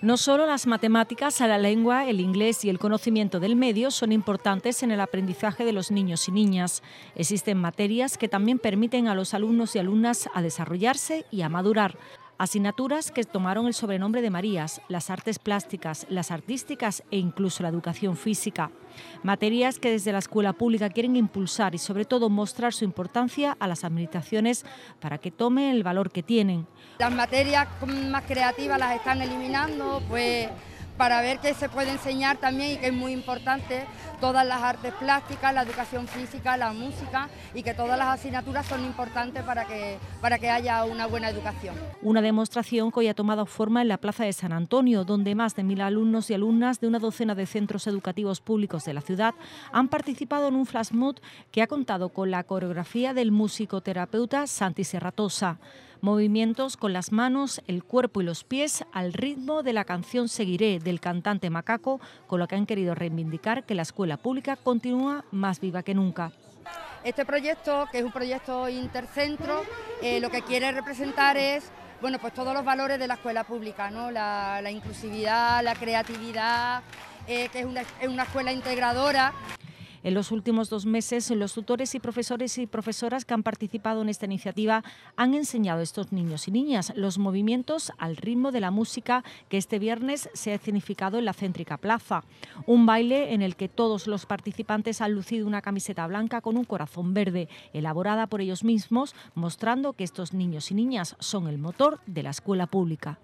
No solo las matemáticas, a la lengua, el inglés y el conocimiento del medio son importantes en el aprendizaje de los niños y niñas. Existen materias que también permiten a los alumnos y alumnas a desarrollarse y a madurar. Asignaturas que tomaron el sobrenombre de Marías, las artes plásticas, las artísticas e incluso la educación física. Materias que desde la escuela pública quieren impulsar y sobre todo mostrar su importancia a las administraciones para que tomen el valor que tienen. Las materias más creativas las están eliminando, pues para ver que se puede enseñar también y que es muy importante todas las artes plásticas, la educación física, la música y que todas las asignaturas son importantes para que, para que haya una buena educación. Una demostración que hoy ha tomado forma en la Plaza de San Antonio, donde más de mil alumnos y alumnas de una docena de centros educativos públicos de la ciudad han participado en un flash que ha contado con la coreografía del musicoterapeuta Santi Serratosa. Movimientos con las manos, el cuerpo y los pies al ritmo de la canción Seguiré del cantante Macaco, con lo que han querido reivindicar que la escuela pública continúa más viva que nunca. Este proyecto, que es un proyecto intercentro, eh, lo que quiere representar es bueno, pues todos los valores de la escuela pública, ¿no? la, inclusividad, la creatividad, eh, que es una escuela integradora en los últimos dos meses, los tutores y profesores y profesoras que han participado en esta iniciativa han enseñado a estos niños y niñas los movimientos al ritmo de la música que este viernes se ha escenificado en la céntrica plaza. Un baile en el que todos los participantes han lucido una camiseta blanca con un corazón verde, elaborada por ellos mismos, mostrando que estos niños y niñas son el motor de la escuela pública.